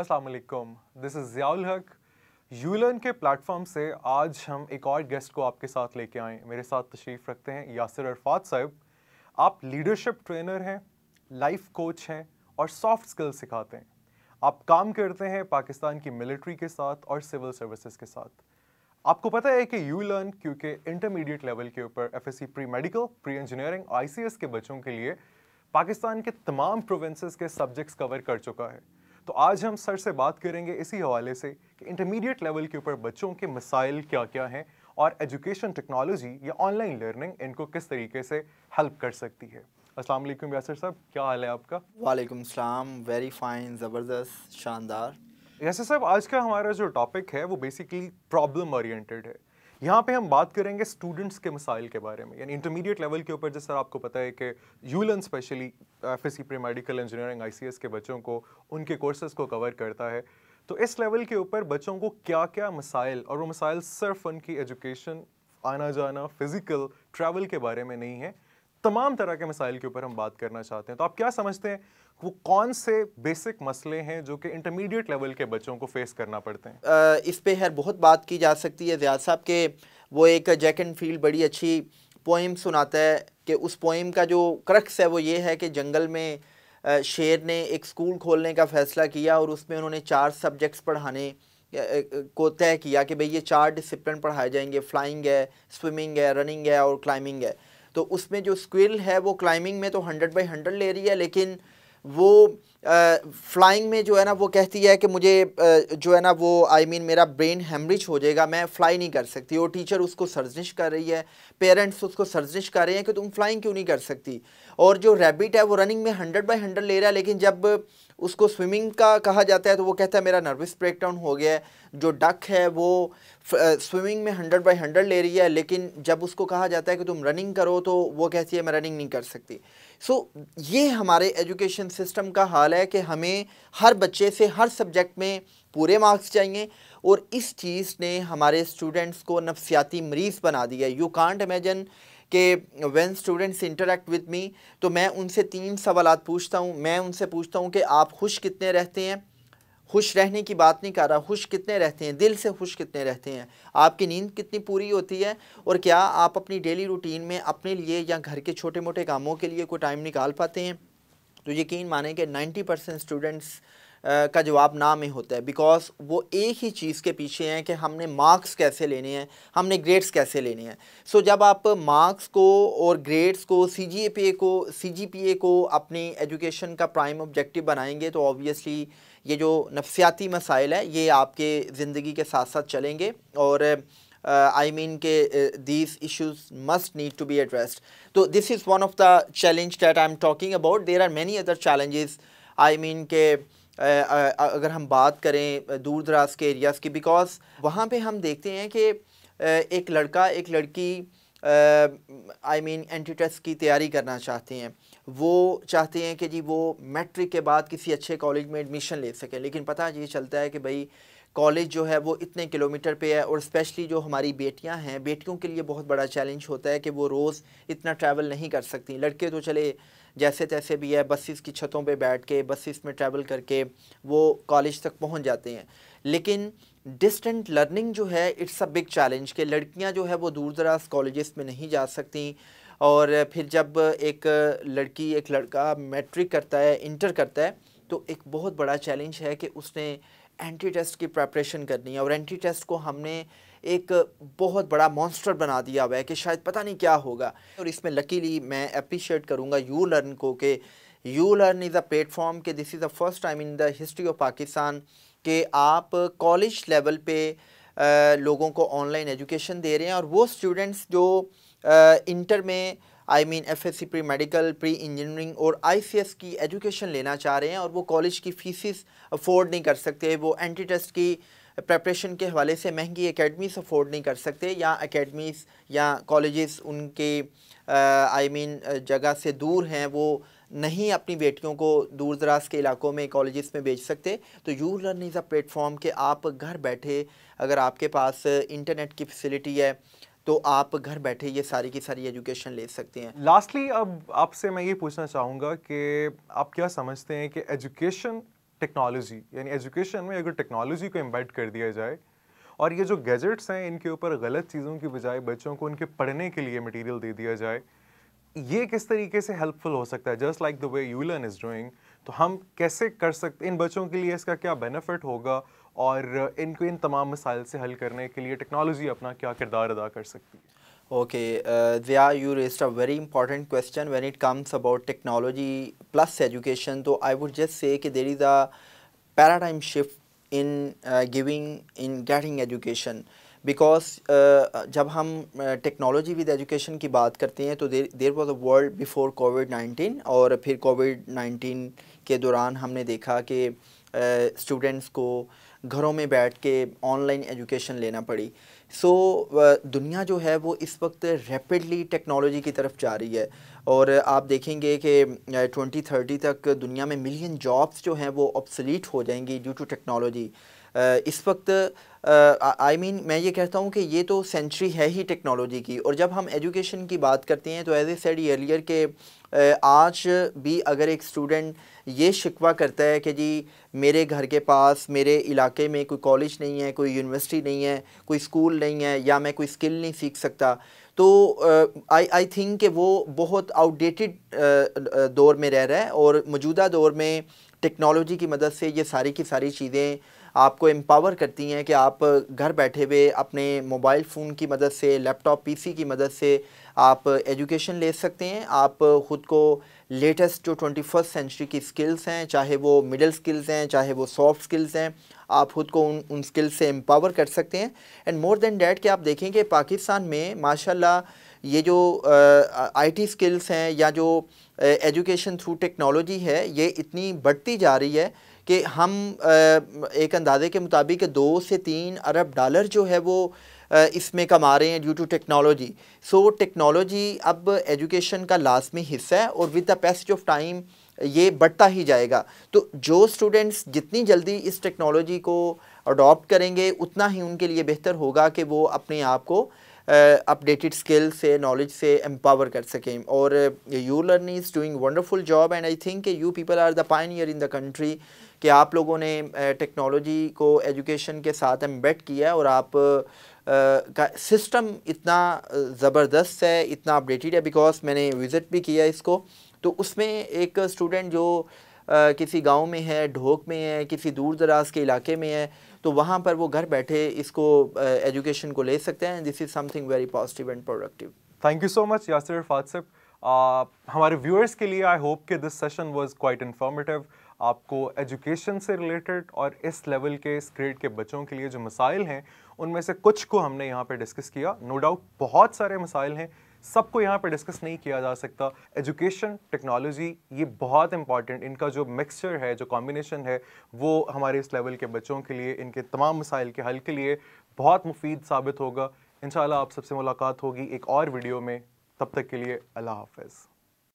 Aslam this is Ziaul हक यूलर्न के platform से आज हम एक और गेस्ट को आपके साथ लेके आए मेरे साथ तशरीफ़ रखते हैं यासर अरफात साहब आप लीडरशिप ट्रेनर हैं लाइफ कोच हैं और सॉफ्ट स्किल्स सिखाते हैं आप काम करते हैं पाकिस्तान की मिलिट्री के साथ और सिविल सर्विसेज के साथ आपको पता है कि यू लर्न क्योंकि इंटरमीडिएट लेवल के ऊपर F pre medical pre engineering I के बच्चों के लिए पाकिस्तान के तमाम प्रोविंसेस के सब्जेक्ट्स कवर कर चुका है तो आज हम सर से बात करेंगे इसी हवाले से कि इंटरमीडिएट लेवल के ऊपर बच्चों के मसाइल क्या क्या हैं और एजुकेशन टेक्नोलॉजी या ऑनलाइन लर्निंग इनको किस तरीके से हेल्प कर सकती है अस्सलाम वालेकुम यासर साहब क्या हाल है आपका वालेकुम सलाम वेरी फाइन ज़बरदस्त शानदार यासर साहब आज का हमारा जो टॉपिक है वो बेसिकली प्रॉब्लम ओरिएंटेड है यहाँ पे हम बात करेंगे स्टूडेंट्स के मसाइल के बारे में यानी इंटरमीडिएट लेवल के ऊपर जैसे आपको पता है कि ULearn specially F S pre medical engineering I के बच्चों को उनके कोर्सेज को कवर करता है तो इस लेवल के ऊपर बच्चों को क्या क्या मसाइल और वो मसाइल सिर्फ उनकी एजुकेशन आना जाना फिज़िकल ट्रैवल के बारे में नहीं है तमाम तरह के मसाइल के ऊपर हम बात करना चाहते हैं तो आप क्या समझते हैं वो कौन से बेसिक मसले हैं जो कि इंटरमीडिएट लेवल के बच्चों को फेस करना पड़ते हैं इस पर हर बहुत बात की जा सकती है जिया साहब के वो एक जैक एंड फील्ड बड़ी अच्छी पोइम सुनाता है कि उस पोइम का जो क्रक्स है वो ये है कि जंगल में शेर ने एक स्कूल खोलने का फ़ैसला किया और उसमें उन्होंने चार सब्जेक्ट्स पढ़ाने को तय किया कि भाई ये चार डिसिप्लिन पढ़ाए जाएंगे फ्लाइंग है स्विमिंग है रनिंग है और क्लाइंबिंग है तो उसमें जो स्क्विल है वो क्लाइंबिंग में तो हंड्रेड बाई हंड्रेड ले रही है लेकिन वो फ्लाइंग में जो है ना वो कहती है कि मुझे आ, जो है ना वो आई I मीन mean, मेरा ब्रेन हेमरिज हो जाएगा मैं फ़्लाई नहीं कर सकती और टीचर उसको सर्जनिश कर रही है पेरेंट्स उसको सर्जनिश कर रहे हैं कि तुम फ्लाइंग क्यों नहीं कर सकती और जो रैबिट है वो रनिंग में हंड्रेड बाई हंड्रेड ले रहा है लेकिन जब उसको स्विमिंग का कहा जाता है तो वो कहता है मेरा नर्वस ब्रेकडाउन हो गया है जो डक है वो स्विमिंग में हंड्रेड बाई हंड्रेड ले रही है लेकिन जब उसको कहा जाता है कि तुम रनिंग करो तो वो कहती है मैं रनिंग नहीं कर सकती सो so, ये हमारे एजुकेशन सिस्टम का हाल है कि हमें हर बच्चे से हर सब्जेक्ट में पूरे मार्क्स चाहिए और इस चीज़ ने हमारे स्टूडेंट्स को नफसियाती मरीज़ बना दिया यू कॉन्ट इमेजन कि when students interact with me तो मैं उनसे तीन सवाल पूछता हूँ मैं उनसे पूछता हूँ कि आप खुश कितने रहते हैं खुश रहने की बात नहीं कर रहा खुश कितने रहते हैं दिल से खुश कितने रहते हैं आपकी नींद कितनी पूरी होती है और क्या आप अपनी डेली रूटीन में अपने लिए या घर के छोटे मोटे कामों के लिए कोई टाइम निकाल पाते हैं तो यकीन माने कि 90 परसेंट स्टूडेंट्स का जवाब ना में होता है बिकॉज वो एक ही चीज़ के पीछे हैं कि हमने मार्क्स कैसे लेने हैं हमने ग्रेड्स कैसे लेने हैं सो so, जब आप मार्क्स को और ग्रेड्स को सी जी पी ए को सी जी पी ए को अपनी एजुकेशन का प्राइम ऑब्जेक्टिव बनाएंगे तो ऑब्वियसली ये जो नफसियाती मसाइल है ये आपके ज़िंदगी के साथ साथ चलेंगे और आई मीन के these issues must need to be addressed तो this is one of the challenge that I am talking about there are many other challenges I mean के अगर हम बात करें दूर दराज के एरियाज़ की बिकॉज़ वहाँ पे हम देखते हैं कि एक लड़का एक लड़की आई मीन एंटी टेस्ट की तैयारी करना चाहते हैं वो चाहते हैं कि जी वो मैट्रिक के बाद किसी अच्छे कॉलेज में एडमिशन ले सकें लेकिन पता ये चलता है कि भाई कॉलेज जो है वो इतने किलोमीटर पे है और स्पेशली जो हमारी बेटियां हैं बेटियों के लिए बहुत बड़ा चैलेंज होता है कि वो रोज़ इतना ट्रैवल नहीं कर सकती लड़के तो चले जैसे तैसे भी है बसेस की छतों पे बैठ के बसेस में ट्रैवल करके वो कॉलेज तक पहुंच जाते हैं लेकिन डिस्टेंट लर्निंग जो है इट्स अ बिग चैलेंज कि लड़कियाँ जो है वो दूर दराज कॉलेज़ में नहीं जा सकती और फिर जब एक लड़की एक लड़का मैट्रिक करता है इंटर करता है तो एक बहुत बड़ा चैलेंज है कि उसने एंट्री टेस्ट की प्रेपरेशन करनी है और एंट्री टेस्ट को हमने एक बहुत बड़ा मॉन्स्टर बना दिया हुआ है कि शायद पता नहीं क्या होगा और इसमें लकीली मैं अप्रिशिएट करूँगा यू लर्न को कि you learn is a platform कि this is the first time in the history of Pakistan कि आप कॉलेज लेवल पे आ, लोगों को ऑनलाइन एजुकेशन दे रहे हैं और वो स्टूडेंट्स जो इंटर में I mean FSc pre medical pre engineering और आईसीएस की एजुकेशन लेना चाह रहे हैं और वो कॉलेज की फीसिस अफोर्ड नहीं कर सकते वो एंटी टेस्ट की प्रेपरेशन के हवाले से महंगी एकेडमीज अफोर्ड नहीं कर सकते या एकेडमीज या कॉलेजेस उनके आई uh, मीन जगह से दूर हैं वो नहीं अपनी बेटियों को दूर दराज के इलाकों में कॉलेज़ में भेज सकते तो you learn is a platform के आप घर बैठे अगर आपके पास इंटरनेट की फैसिलिटी है तो आप घर बैठे ये सारी की सारी एजुकेशन ले सकते हैं लास्टली अब आपसे मैं ये पूछना चाहूँगा कि आप क्या समझते हैं कि एजुकेशन टेक्नोलॉजी यानी एजुकेशन में अगर टेक्नोलॉजी को एम्बेड कर दिया जाए और ये जो गैजेट्स हैं इनके ऊपर गलत चीज़ों की बजाय बच्चों को उनके पढ़ने के लिए मटेरियल दे दिया जाए ये किस तरीके से हेल्पफुल हो सकता है just like the way you learn is doing तो हम कैसे कर सकते इन बच्चों के लिए इसका क्या बेनिफिट होगा और इनको इन तमाम मसाइल से हल करने के लिए टेक्नोलॉजी अपना क्या किरदार अदा कर सकती है okay Zia you raised a very important question when it comes about technology plus education तो आई वुड जस्ट से कि there is a paradigm shift in giving in getting education because जब हम टेक्नोलॉजी विद एजुकेशन की बात करते हैं तो there was a world before COVID nineteen और फिर कोविड नाइन्टीन के दौरान हमने देखा कि uh, स्टूडेंट्स को घरों में बैठ के ऑनलाइन एजुकेशन लेना पड़ी सो so, दुनिया जो है वो इस वक्त रैपिडली टेक्नोलॉजी की तरफ जा रही है और आप देखेंगे कि 2030 तक दुनिया में मिलियन जॉब्स जो हैं वो ऑब्सलीट हो जाएंगी ड्यू टू टेक्नोलॉजी इस वक्त आई मीन मैं ये कहता हूँ कि ये तो सेंचुरी है ही टेक्नोलॉजी की और जब हम एजुकेशन की बात करते हैं तो एज ए सेड ईयर के आज भी अगर एक स्टूडेंट ये शिकवा करता है कि जी मेरे घर के पास मेरे इलाके में कोई कॉलेज नहीं है कोई यूनिवर्सिटी नहीं है कोई स्कूल नहीं है या मैं कोई स्किल नहीं सीख सकता तो आई आई थिंक कि वो बहुत आउटडेटेड दौर में रह रहा है और मौजूदा दौर में टेक्नोलॉजी की मदद से ये सारी की सारी चीज़ें आपको एम्पावर करती हैं कि आप घर बैठे हुए अपने मोबाइल फ़ोन की मदद से लैपटॉप पीसी की मदद से आप एजुकेशन ले सकते हैं आप ख़ुद को लेटेस्ट जो ट्वेंटी फर्स्ट सेंचुरी की स्किल्स हैं चाहे वो मिडिल स्किल्स हैं चाहे वो सॉफ्ट स्किल्स हैं आप ख़ुद को उन उन स्किल्स से एम्पावर कर सकते हैं एंड मोर देन डैट कि आप देखें कि पाकिस्तान में माशाल्लाह ये जो आईटी स्किल्स हैं या जो एजुकेशन थ्रू टेक्नोलॉजी है ये इतनी बढ़ती जा रही है कि हम एक अंदाजे के मुताबिक दो से तीन अरब डॉलर जो है वो इसमें कमा रहे हैं due to technology so technology अब एजुकेशन का लाजमी हिस्सा है और with the pace of time ये बढ़ता ही जाएगा तो जो स्टूडेंट्स जितनी जल्दी इस टेक्नोलॉजी को अडॉप्ट करेंगे उतना ही उनके लिए बेहतर होगा कि वो अपने आप को अपडेटेड uh, स्किल से नॉलेज से एम्पावर कर सकें और you learn is doing wonderful job and I think you people are the pioneer in the country कि आप लोगों ने टेक्नोलॉजी uh, को एजुकेशन के साथ एम्बेड किया और आप uh, का सिस्टम इतना ज़बरदस्त है इतना अपडेटेड है बिकॉज मैंने विज़िट भी किया इसको तो उसमें एक स्टूडेंट जो किसी गांव में है ढोक में है किसी दूर दराज के इलाके में है तो वहाँ पर वो घर बैठे इसको एजुकेशन को ले सकते हैं this is something very positive and productive thank you so much Yasir फातसिफ हमारे व्यूअर्स के लिए आई होप कि this session was quite informative आपको एजुकेशन से रिलेटेड और इस लेवल के इस ग्रेड के बच्चों के लिए जो मसाइल हैं उनमें से कुछ को हमने यहाँ पर डिस्कस किया नो no डाउट बहुत सारे मसाइल हैं सबको यहाँ पर डिस्कस नहीं किया जा सकता एजुकेशन टेक्नोलॉजी ये बहुत इंपॉर्टेंट इनका जो मिक्सचर है जो कॉम्बिनेशन है वो हमारे इस लेवल के बच्चों के लिए इनके तमाम मसाइल के हल के लिए बहुत मुफीद साबित होगा इन आप सबसे मुलाकात होगी एक और वीडियो में तब तक के लिए अल्लाह हाफ